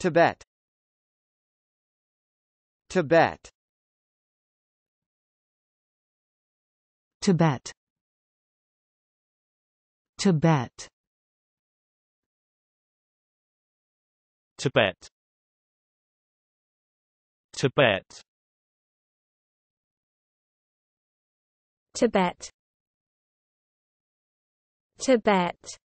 Tibet Tibet Tibet Tibet Tibet Tibet Tibet Tibet